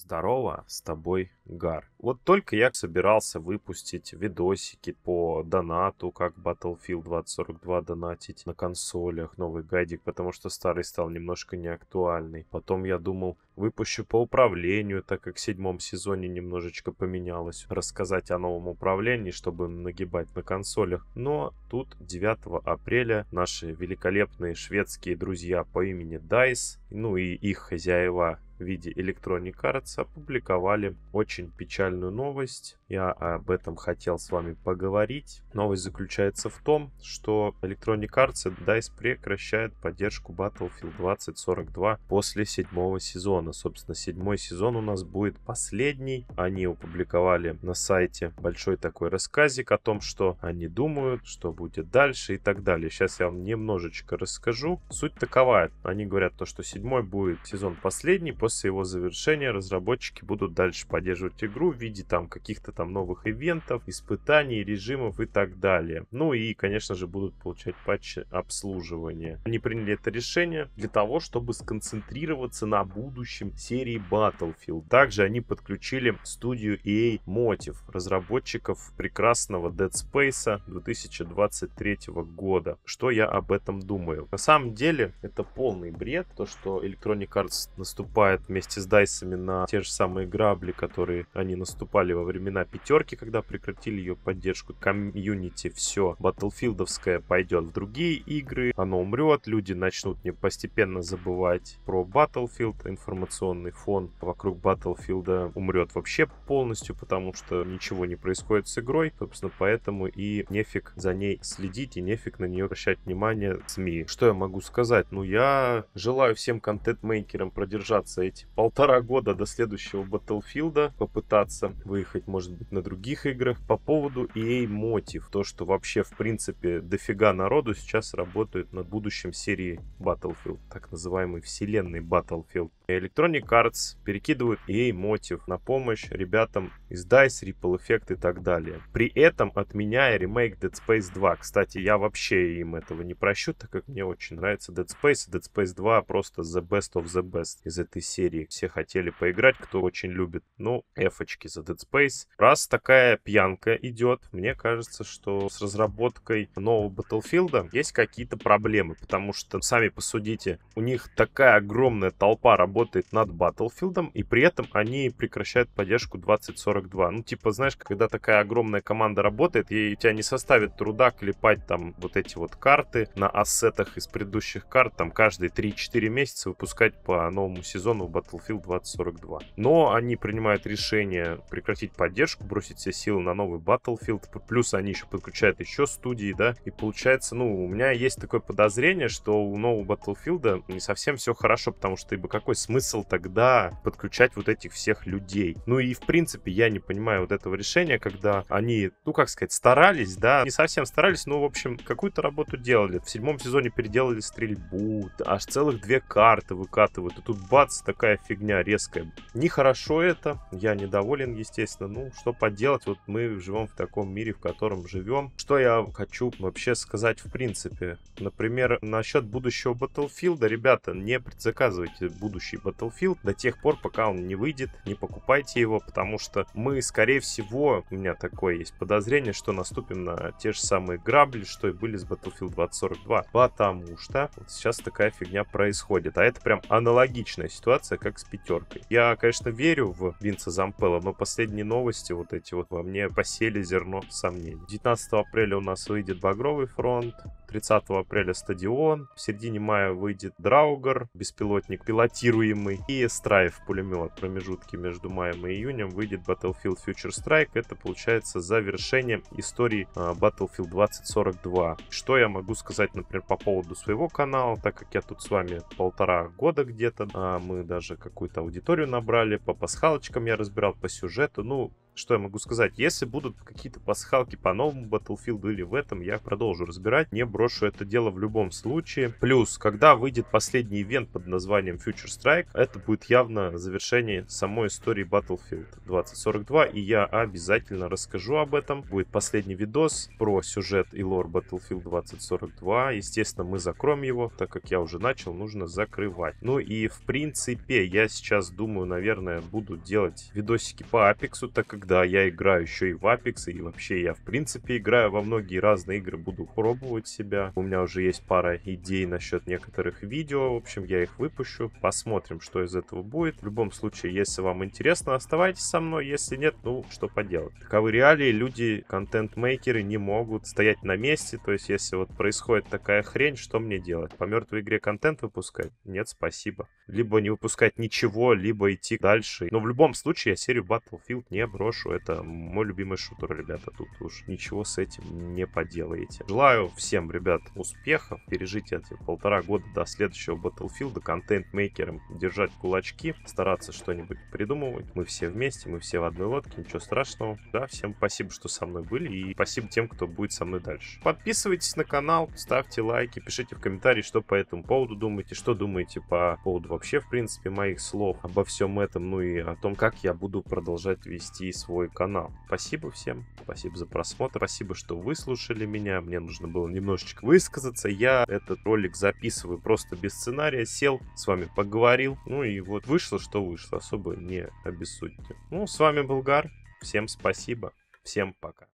Здорово, с тобой Гар. Вот только я собирался выпустить видосики по донату, как Battlefield 2042 донатить на консолях, новый гайдик, потому что старый стал немножко неактуальный. Потом я думал, выпущу по управлению, так как в седьмом сезоне немножечко поменялось, рассказать о новом управлении, чтобы нагибать на консолях. Но тут 9 апреля наши великолепные шведские друзья по имени Dice, ну и их хозяева в виде Electronic Arts опубликовали очень печальную новость. Я об этом хотел с вами поговорить. Новость заключается в том, что Electronic Arts и DICE прекращает поддержку Battlefield 2042 после седьмого сезона. Собственно, седьмой сезон у нас будет последний. Они опубликовали на сайте большой такой рассказик о том, что они думают, что будет дальше и так далее. Сейчас я вам немножечко расскажу. Суть такова. Они говорят то, что седьмой будет сезон последний, после после его завершения разработчики будут дальше поддерживать игру в виде там каких-то там новых ивентов, испытаний, режимов и так далее. Ну и, конечно же, будут получать патчи обслуживания. Они приняли это решение для того, чтобы сконцентрироваться на будущем серии Battlefield. Также они подключили студию EA Motive, разработчиков прекрасного Dead Space 2023 года. Что я об этом думаю? На самом деле, это полный бред, то, что Electronic Arts наступает наступают вместе с дайсами на те же самые грабли, которые они наступали во времена пятерки, когда прекратили ее поддержку. Комьюнити все батлфилдовское пойдет в другие игры, оно умрет, люди начнут не постепенно забывать про Battlefield, информационный фон вокруг Battlefield умрет вообще полностью, потому что ничего не происходит с игрой, собственно, поэтому и нефиг за ней следить и нефиг на нее обращать внимание СМИ. Что я могу сказать? Ну, я желаю всем контент-мейкерам продержаться эти полтора года до следующего Battlefield попытаться выехать, может быть, на других играх. По поводу EA Motive, то, что вообще, в принципе, дофига народу сейчас работает над будущим серии Battlefield, так называемой вселенной Battlefield. Electronic Arts перекидывают EA Motive на помощь ребятам из DICE, Ripple Effect и так далее. При этом отменяя ремейк Dead Space 2. Кстати, я вообще им этого не прощу, так как мне очень нравится Dead Space. Dead Space 2 просто the best of the best из этой серии. Все хотели поиграть, кто очень любит. Ну, эфочки за Dead Space. Раз такая пьянка идет, мне кажется, что с разработкой нового Battlefield есть какие-то проблемы, потому что, сами посудите, у них такая огромная толпа работы работает над Battlefield, и при этом они прекращают поддержку 2042. Ну, типа, знаешь, когда такая огромная команда работает, и у тебя не составит труда клепать там вот эти вот карты на ассетах из предыдущих карт, там каждые 3-4 месяца выпускать по новому сезону Battlefield 2042. Но они принимают решение прекратить поддержку, бросить все силы на новый Battlefield, плюс они еще подключают еще студии, да, и получается, ну, у меня есть такое подозрение, что у нового Battlefield не совсем все хорошо, потому что ибо какой смысл тогда подключать вот этих всех людей? Ну и, в принципе, я не понимаю вот этого решения, когда они, ну, как сказать, старались, да, не совсем старались, но, в общем, какую-то работу делали. В седьмом сезоне переделали стрельбу, аж целых две карты выкатывают, и тут бац, такая фигня резкая. Нехорошо это, я недоволен, естественно, ну, что поделать, вот мы живем в таком мире, в котором живем. Что я хочу вообще сказать в принципе? Например, насчет будущего Battlefield, ребята, не предзаказывайте будущий следующий Battlefield. До тех пор, пока он не выйдет, не покупайте его, потому что мы, скорее всего, у меня такое есть подозрение, что наступим на те же самые грабли, что и были с Battlefield 2042, потому что вот сейчас такая фигня происходит. А это прям аналогичная ситуация, как с пятеркой. Я, конечно, верю в Винца Зампела, но последние новости вот эти вот во мне посели зерно сомнений. 19 апреля у нас выйдет Багровый фронт, 30 апреля стадион. В середине мая выйдет Драугар, беспилотник пилотируемый. И Страйв, пулемет. В промежутке между маем и июнем выйдет Battlefield Future Strike. Это получается завершение истории а, Battlefield 2042. Что я могу сказать, например, по поводу своего канала, так как я тут с вами полтора года где-то. А, мы даже какую-то аудиторию набрали. По пасхалочкам я разбирал, по сюжету. Ну, что я могу сказать? Если будут какие-то пасхалки по новому Battlefield или в этом, я продолжу разбирать, не брошу это дело в любом случае. Плюс, когда выйдет последний ивент под названием Future Strike, это будет явно завершение самой истории Battlefield 2042, и я обязательно расскажу об этом. Будет последний видос про сюжет и лор Battlefield 2042. Естественно, мы закроем его, так как я уже начал, нужно закрывать. Ну и в принципе, я сейчас думаю, наверное, буду делать видосики по Апексу, так как когда я играю еще и в Apex, и вообще я в принципе играю во многие разные игры, буду пробовать себя. У меня уже есть пара идей насчет некоторых видео, в общем, я их выпущу, посмотрим, что из этого будет. В любом случае, если вам интересно, оставайтесь со мной, если нет, ну, что поделать. Таковы реалии, люди, контент-мейкеры не могут стоять на месте, то есть если вот происходит такая хрень, что мне делать? По мертвой игре контент выпускать? Нет, спасибо. Либо не выпускать ничего, либо идти дальше. Но в любом случае я серию Battlefield не брошу брошу. Это мой любимый шутер, ребята. Тут уж ничего с этим не поделаете. Желаю всем, ребят, успехов. Пережить эти полтора года до следующего Battlefield контент-мейкером. Держать кулачки, стараться что-нибудь придумывать. Мы все вместе, мы все в одной лодке, ничего страшного. Да, всем спасибо, что со мной были. И спасибо тем, кто будет со мной дальше. Подписывайтесь на канал, ставьте лайки, пишите в комментарии, что по этому поводу думаете, что думаете по поводу вообще, в принципе, моих слов обо всем этом, ну и о том, как я буду продолжать вести свой канал. Спасибо всем, спасибо за просмотр, спасибо, что выслушали меня. Мне нужно было немножечко высказаться. Я этот ролик записываю просто без сценария, сел, с вами поговорил. Ну и вот вышло, что вышло, особо не обессудьте. Ну, с вами был Гар, всем спасибо, всем пока.